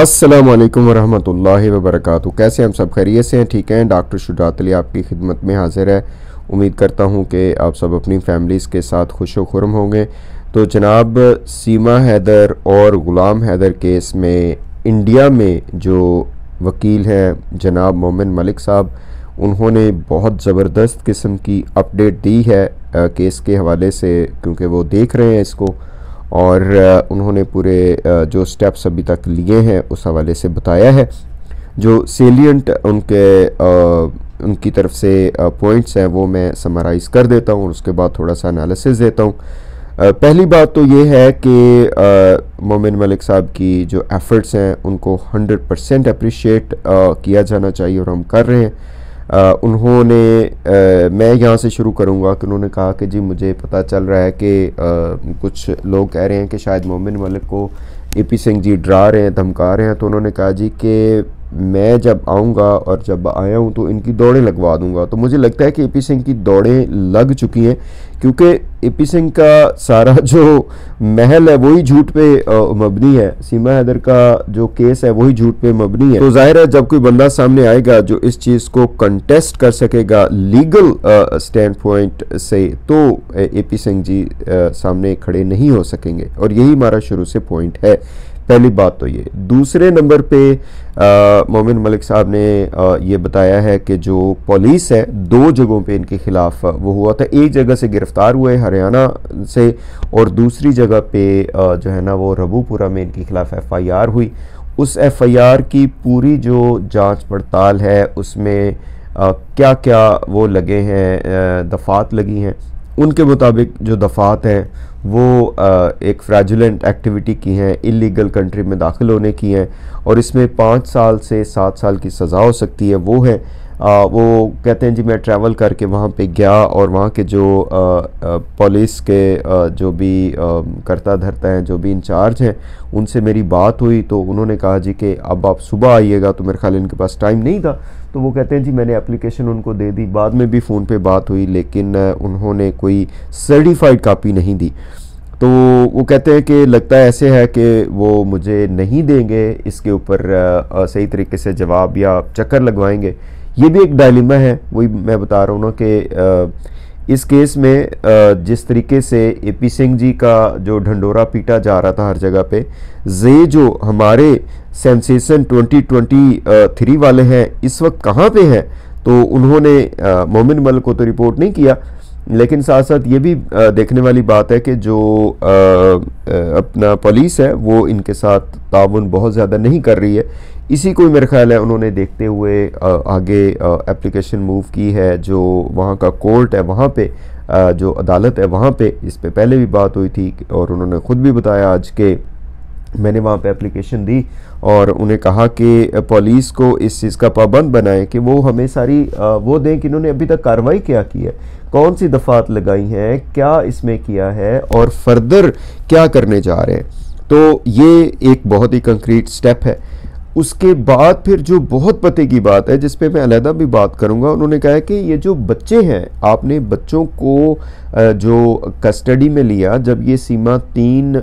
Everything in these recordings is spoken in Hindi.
अस्सलाम वालेकुम वरहमतुल्लाहि वबरकatuh कैसे हम सब खैरियत से हैं ठीक हैं डॉक्टर शुजात अली आपकी खिदमत में हाजिर है उम्मीद करता हूं कि आप सब अपनी फैमिलीज़ के साथ खुश खुरम होंगे तो जनाब सीमा हैदर और ग़ुलाम हैदर केस में इंडिया में जो वकील हैं जनाब मोमिन मलिक साहब उन्होंने बहुत ज़बरदस्त किस्म की अपडेट दी है केस के हवाले से क्योंकि वो देख रहे हैं इसको और उन्होंने पूरे जो स्टेप्स अभी तक लिए हैं उस हवाले से बताया है जो सेलियंट उनके आ, उनकी तरफ से पॉइंट्स हैं वो मैं समराइज़ कर देता हूँ उसके बाद थोड़ा सा एनालिसिस देता हूँ पहली बात तो ये है कि मोमिन मलिक साहब की जो एफ़र्ट्स हैं उनको 100 परसेंट अप्रिशिएट किया जाना चाहिए और हम कर रहे हैं आ, उन्होंने आ, मैं यहाँ से शुरू करूँगा कि उन्होंने कहा कि जी मुझे पता चल रहा है कि आ, कुछ लोग कह रहे हैं कि शायद मोमिन मलिक को ए पी सिंह जी डरा रहे हैं धमका रहे हैं तो उन्होंने कहा जी कि मैं जब आऊँगा और जब आया हूँ तो इनकी दौड़ें लगवा दूँगा तो मुझे लगता है कि ए पी सिंह की दौड़ें लग चुकी हैं क्योंकि एपी सिंह का सारा जो महल है वही झूठ पे मबनी है सीमा हैदर का जो केस है वही झूठ पे मबनी है तो जाहिर है जब कोई बंदा सामने आएगा जो इस चीज़ को कंटेस्ट कर सकेगा लीगल स्टैंड पॉइंट से तो एपी सिंह जी आ, सामने खड़े नहीं हो सकेंगे और यही हमारा शुरू से पॉइंट है पहली बात तो ये दूसरे नंबर पे मोमिन मलिक साहब ने आ, ये बताया है कि जो पुलिस है दो जगहों पे इनके खिलाफ वो हुआ था एक जगह से गिरफ्तार गिरफ़्तार हुए हरियाणा से और दूसरी जगह पे जो है ना वो रबूपुरा में इनके खिलाफ एफआईआर हुई उस एफआईआर की पूरी जो जांच पड़ताल है उसमें क्या क्या वो लगे हैं दफ़ात लगी हैं उनके मुताबिक जो दफ़ात हैं वो एक फ्रैजुलेंट एक्टिविटी की हैं इलीगल कंट्री में दाखिल होने की हैं और इसमें पाँच साल से सात साल की सज़ा हो सकती है वो है आ, वो कहते हैं जी मैं ट्रैवल करके वहाँ पे गया और वहाँ के जो पुलिस के आ, जो भी आ, करता धरता हैं जो भी इंचार्ज हैं उनसे मेरी बात हुई तो उन्होंने कहा जी कि अब आप सुबह आइएगा तो मेरे ख्याल इनके पास टाइम नहीं था तो वो कहते हैं जी मैंने एप्लीकेशन उनको दे दी बाद में भी फ़ोन पे बात हुई लेकिन उन्होंने कोई सर्टिफाइड कापी नहीं दी तो वो कहते हैं कि लगता है ऐसे है कि वो मुझे नहीं देंगे इसके ऊपर सही तरीके से जवाब या चक्कर लगवाएंगे ये भी एक डायलिमा है वही मैं बता रहा हूँ ना कि इस केस में जिस तरीके से ए पी सिंह जी का जो ढंडोरा पीटा जा रहा था हर जगह पे जे जो हमारे सेंसेशन 2023 वाले हैं इस वक्त कहाँ पे हैं तो उन्होंने मोमिन मल को तो रिपोर्ट नहीं किया लेकिन साथ साथ ये भी देखने वाली बात है कि जो अपना पुलिस है वो इनके साथ ताउन बहुत ज़्यादा नहीं कर रही है इसी को मेरे ख्याल है उन्होंने देखते हुए आगे एप्लीकेशन मूव की है जो वहाँ का कोर्ट है वहाँ पे जो अदालत है वहाँ पे इस पर पहले भी बात हुई थी और उन्होंने ख़ुद भी बताया आज के मैंने वहाँ पे एप्लीकेशन दी और उन्हें कहा कि पुलिस को इस चीज़ का पाबंद बनाएं कि वो हमें सारी वो दें कि इन्होंने अभी तक कार्रवाई क्या की है कौन सी दफ़ात लगाई हैं क्या इसमें किया है और फर्दर क्या करने जा रहे हैं तो ये एक बहुत ही कंक्रीट स्टेप है उसके बाद फिर जो बहुत पते की बात है जिस पे मैं अलहदा भी बात करूंगा उन्होंने कहा है कि ये जो बच्चे हैं आपने बच्चों को जो कस्टडी में लिया जब ये सीमा तीन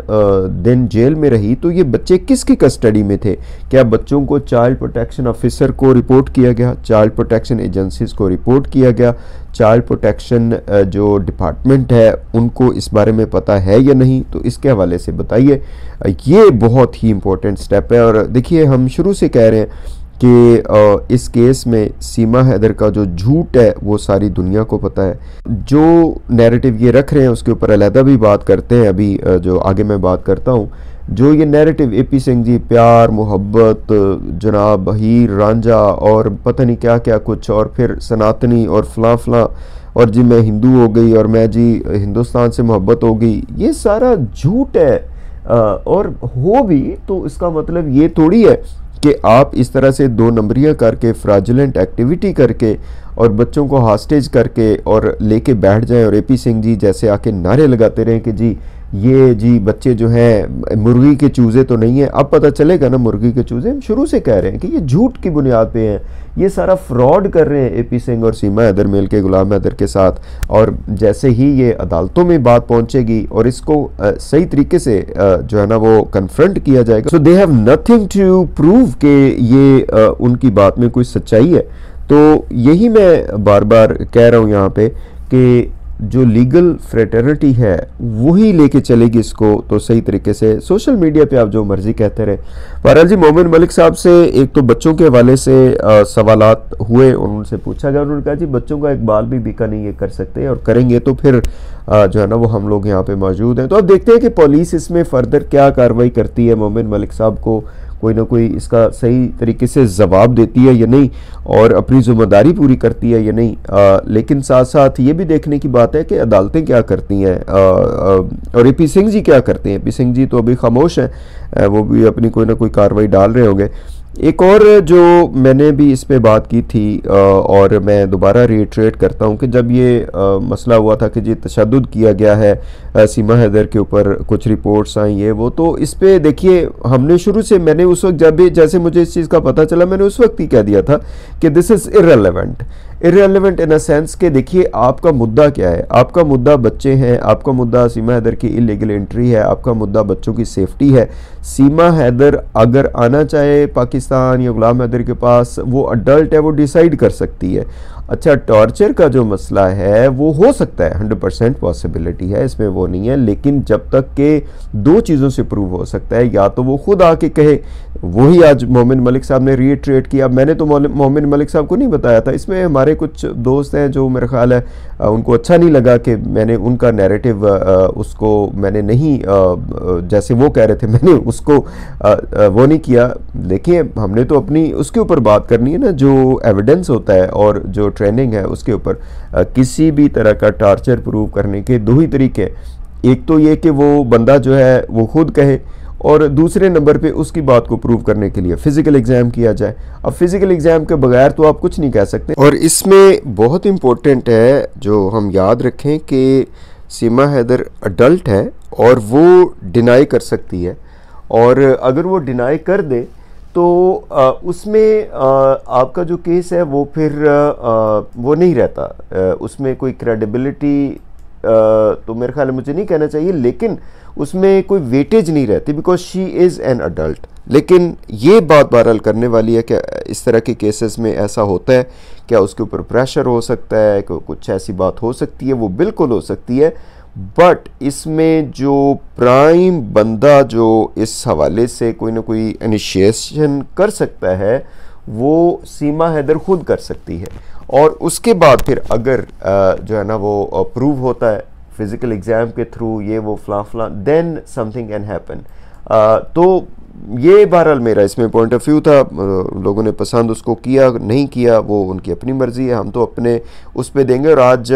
दिन जेल में रही तो ये बच्चे किसकी कस्टडी में थे क्या बच्चों को चाइल्ड प्रोटेक्शन ऑफिसर को रिपोर्ट किया गया चाइल्ड प्रोटेक्शन एजेंसीज को रिपोर्ट किया गया चाइल्ड प्रोटेक्शन uh, जो डिपार्टमेंट है उनको इस बारे में पता है या नहीं तो इसके हवाले से बताइए ये बहुत ही इम्पोर्टेंट स्टेप है और देखिए हम शुरू से कह रहे हैं कि इस केस में सीमा हैदर का जो झूठ है वो सारी दुनिया को पता है जो नैरेटिव ये रख रहे हैं उसके ऊपर अलहदा भी बात करते हैं अभी जो आगे मैं बात करता हूँ जो ये narrative A P Singh ji प्यार मोहब्बत जनाब हीर रांझा और पता नहीं क्या क्या कुछ और फिर सनातनी और फलां फलां और जी मैं हिंदू हो गई और मैं जी हिंदुस्तान से मोहब्बत हो गई ये सारा झूठ है आ, और हो भी तो इसका मतलब ये थोड़ी है कि आप इस तरह से दो नंबरियाँ करके फ्राजिलेंट एक्टिविटी करके और बच्चों को हॉस्टेज करके और लेके बैठ जाएं और ए पी सिंह जी जैसे आके नारे लगाते रहें कि जी ये जी बच्चे जो हैं मुर्गी के चूज़े तो नहीं हैं अब पता चलेगा ना मुर्गी के चूज़े हम शुरू से कह रहे हैं कि ये झूठ की बुनियाद पे हैं ये सारा फ्रॉड कर रहे हैं एपी सिंह और सीमा हैदर मेल के गुलाम हैदर के साथ और जैसे ही ये अदालतों में बात पहुंचेगी और इसको आ, सही तरीके से आ, जो है ना वो कन्फ्रंट किया जाएगा so they have nothing to prove कि ये आ, उनकी बात में कोई सच्चाई है तो यही मैं बार बार कह रहा हूँ यहाँ पर कि जो लीगल फ्रेटर्निटी है वही लेके चलेगी इसको तो सही तरीके से सोशल मीडिया पे आप जो मर्जी कहते रहे बहरहाल जी मोमिन मलिक साहब से एक तो बच्चों के हवाले से सवाल हुए उनसे पूछा गया उन्होंने कहा जी बच्चों का एक बाल भी बीका नहीं ये कर सकते और करेंगे तो फिर जो है ना वो हम लोग यहाँ पे मौजूद हैं तो अब देखते हैं कि पुलिस इसमें फर्दर क्या कार्रवाई करती है मोमिन मलिक साहब को कोई ना कोई इसका सही तरीके से जवाब देती है या नहीं और अपनी जिम्मेदारी पूरी करती है या नहीं आ, लेकिन साथ साथ ये भी देखने की बात है कि अदालतें क्या करती हैं और ए पी सिंह जी क्या करते हैं ए पी सिंह जी तो अभी खामोश हैं वो भी अपनी कोई ना कोई कार्रवाई डाल रहे होंगे एक और जो मैंने भी इस पे बात की थी और मैं दोबारा रिट्रेट करता हूँ कि जब ये मसला हुआ था कि जी तशद किया गया है सीमा हैदर के ऊपर कुछ रिपोर्ट्स आई ये वो तो इस पर देखिए हमने शुरू से मैंने उस वक्त जब भी जैसे मुझे इस चीज़ का पता चला मैंने उस वक्त ही कह दिया था कि this is irrelevant irrelevant in a sense के देखिए आपका मुद्दा क्या है आपका मुद्दा बच्चे हैं आपका मुद्दा सीमा हैदर की इलीगल एंट्री है आपका मुद्दा बच्चों की सेफ्टी है सीमा हैदर अगर आना चाहे पाकिस्तान या गुलाम हैदर के पास वो अडल्ट है वो डिसाइड कर सकती है अच्छा टॉर्चर का जो मसला है वो हो सकता है हंड्रेड परसेंट पॉसिबिलिटी है इसमें वो नहीं है लेकिन जब तक के दो चीज़ों से प्रूव हो सकता है या तो वो खुद आके कहे वही आज मोमिन मलिक साहब ने रिट्रेट किया मैंने तो मोमिन मलिक साहब को नहीं बताया था इसमें हमारे कुछ दोस्त हैं जो मेरा ख्याल है उनको अच्छा नहीं लगा कि मैंने उनका नेरेटिव उसको मैंने नहीं जैसे वो कह रहे थे मैंने उसको वो नहीं किया देखिए हमने तो अपनी उसके ऊपर बात करनी है ना जो एविडेंस होता है और जो ट्रेनिंग है उसके ऊपर किसी भी तरह का टार्चर प्रूव करने के दो ही तरीके हैं एक तो ये कि वो बंदा जो है वो खुद कहे और दूसरे नंबर पे उसकी बात को प्रूव करने के लिए फ़िज़िकल एग्ज़ाम किया जाए अब फ़िज़िकल एग्ज़ाम के बगैर तो आप कुछ नहीं कह सकते और इसमें बहुत इम्पोर्टेंट है जो हम याद रखें कि सीमा हैदर अडल्ट है और वो डिनाई कर सकती है और अगर वो डिनाई कर दे तो आ, उसमें आ, आपका जो केस है वो फिर आ, वो नहीं रहता आ, उसमें कोई क्रेडिबिलिटी तो मेरे ख्याल में मुझे नहीं कहना चाहिए लेकिन उसमें कोई वेटेज नहीं रहती because she is an adult लेकिन ये बात बहरहाल करने वाली है कि इस तरह के केसेस में ऐसा होता है क्या उसके ऊपर प्रेशर हो सकता है कुछ ऐसी बात हो सकती है वो बिल्कुल हो सकती है बट इसमें जो प्राइम बंदा जो इस हवाले से कोई ना कोई इनिशिएशन कर सकता है वो सीमा हैदर खुद कर सकती है और उसके बाद फिर अगर जो है ना वो अप्रूव होता है फिज़िकल एग्ज़ाम के थ्रू ये वो फ़लाँ फ़लाँ देन समथिंग कैन हैपन तो ये बहरहाल मेरा इसमें पॉइंट ऑफ व्यू था लोगों ने पसंद उसको किया नहीं किया वो उनकी अपनी मर्ज़ी है हम तो अपने उस पर देंगे और आज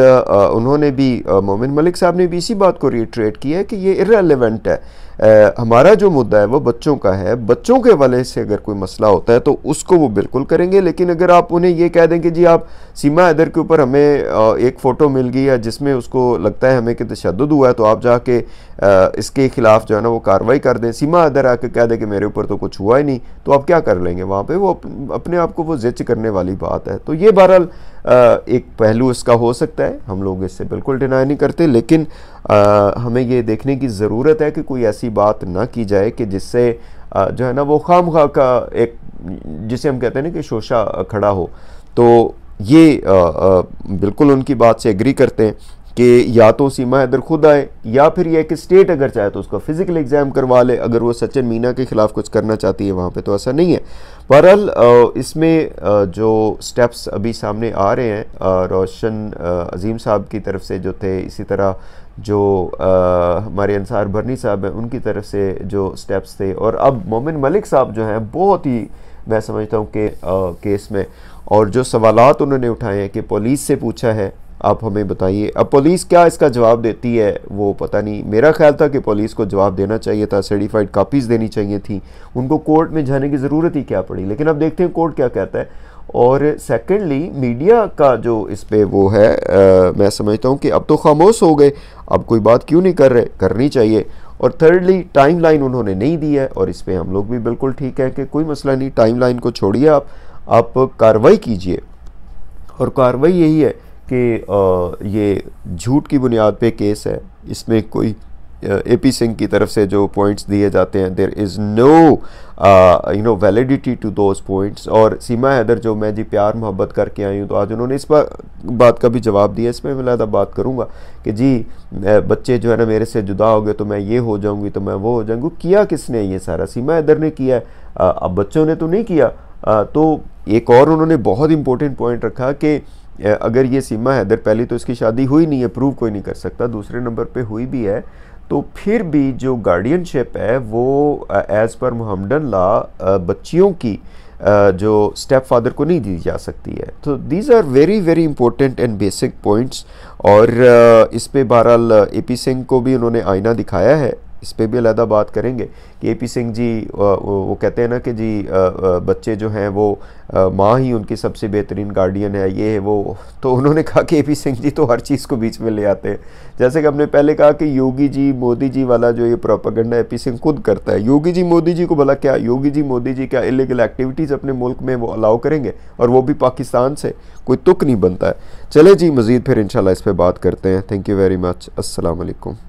उन्होंने भी मोमिन मलिक साहब ने भी इसी बात को रिट्रेट किया है कि ये इरेलीवेंट है आ, हमारा जो मुद्दा है वो बच्चों का है बच्चों के वाले से अगर कोई मसला होता है तो उसको वो बिल्कुल करेंगे लेकिन अगर आप उन्हें ये कह दें कि जी आप सीमा इधर के ऊपर हमें एक फ़ोटो मिल गई है जिसमें उसको लगता है हमें कि तशद हुआ है तो आप जाके इसके ख़िलाफ़ जो है ना वो कार्रवाई कर दें सीमा इधर आके कह दें कि मेरे ऊपर तो कुछ हुआ ही नहीं तो आप क्या कर लेंगे वहाँ पर वो अपने आप को वो जिच करने वाली बात है तो ये बहरहाल एक पहलू इसका हो सकता है हम लोग इससे बिल्कुल डिनाई नहीं करते लेकिन हमें ये देखने की ज़रूरत है कि कोई ऐसी बात ना की जाए कि जिससे जो है ना वो खाम खा का एक जिसे हम कहते हैं ना कि शोशा खड़ा हो तो ये बिल्कुल उनकी बात से एग्री करते हैं कि या तो सीमा इधर खुद आए या फिर यह कि स्टेट अगर चाहे तो उसका फ़िज़िकल एग्ज़ाम करवा ले अगर वो सचिन मीना के ख़िलाफ़ कुछ करना चाहती है वहाँ पे तो ऐसा नहीं है बहरहाल इसमें जो स्टेप्स अभी सामने आ रहे हैं रोशन अजीम साहब की तरफ से जो थे इसी तरह जो हमारे अनसार भरनी साहब हैं उनकी तरफ से जो स्टेप्स थे और अब मोमिन मलिक साहब जो हैं बहुत ही मैं समझता हूँ कि के, केस में और जो सवालत उन्होंने उठाए हैं कि पुलिस से पूछा है आप हमें बताइए अब पुलिस क्या इसका जवाब देती है वो पता नहीं मेरा ख्याल था कि पुलिस को जवाब देना चाहिए था सर्टिफाइड कापीज़ देनी चाहिए थी उनको कोर्ट में जाने की ज़रूरत ही क्या पड़ी लेकिन अब देखते हैं कोर्ट क्या कहता है और सेकेंडली मीडिया का जो इस पर वो है आ, मैं समझता हूँ कि अब तो खामोश हो गए अब कोई बात क्यों नहीं कर रहे करनी चाहिए और थर्डली टाइम लाइन उन्होंने नहीं दी है और इस पर हम लोग भी बिल्कुल ठीक है कि कोई मसला नहीं टाइम लाइन को छोड़िए आप आप कार्रवाई कीजिए और कार्रवाई यही है कि ये झूठ की बुनियाद पे केस है इसमें कोई ए पी सिंह की तरफ से जो पॉइंट्स दिए जाते हैं there is no you know validity to those points और सीमा हैदर जो मैं जी प्यार मोहब्बत करके आई हूँ तो आज उन्होंने इस बा, बात का भी जवाब दिया इसमें मैं लादा बात करूँगा कि जी बच्चे जो है ना मेरे से जुदा हो गए तो मैं ये हो जाऊँगी तो मैं वो हो जाऊँगी किया किसने ये सारा सीमा हैदर ने किया है अब बच्चों ने तो नहीं किया आ, तो एक और उन्होंने बहुत इंपॉर्टेंट पॉइंट रखा कि अगर ये सीमा हैदर पहली तो इसकी शादी हुई नहीं है प्रूव कोई नहीं कर सकता दूसरे नंबर पे हुई भी है तो फिर भी जो गार्डियनशिप है वो एज़ पर मोहम्मडन ला बच्चियों की जो स्टेप फादर को नहीं दी जा सकती है तो these are very very important and basic points और इस पे बहरहाल ए पी सिंह को भी उन्होंने आईना दिखाया है इस पर भी अलहदा बात करेंगे कि ए पी सिंह जी वो कहते हैं ना कि जी बच्चे जो हैं वो माँ ही उनकी सबसे बेहतरीन गार्डियन है ये है वो तो उन्होंने कहा कि ए पी सिंह जी तो हर चीज़ को बीच में ले आते हैं जैसे कि हमने पहले कहा कि योगी जी मोदी जी वाला जो ये प्रोपागंडा ए पी सिंह खुद करता है योगी जी मोदी जी को भला क्या योगी जी मोदी जी क्या इलीगल एक्टिविटीज़ अपने मुल्क में वो अलाउ करेंगे और वो भी पाकिस्तान से कोई तुक नहीं बनता है चले जी मज़ीद फिर इन इस पर बात करते हैं थैंक यू वेरी मच असलकम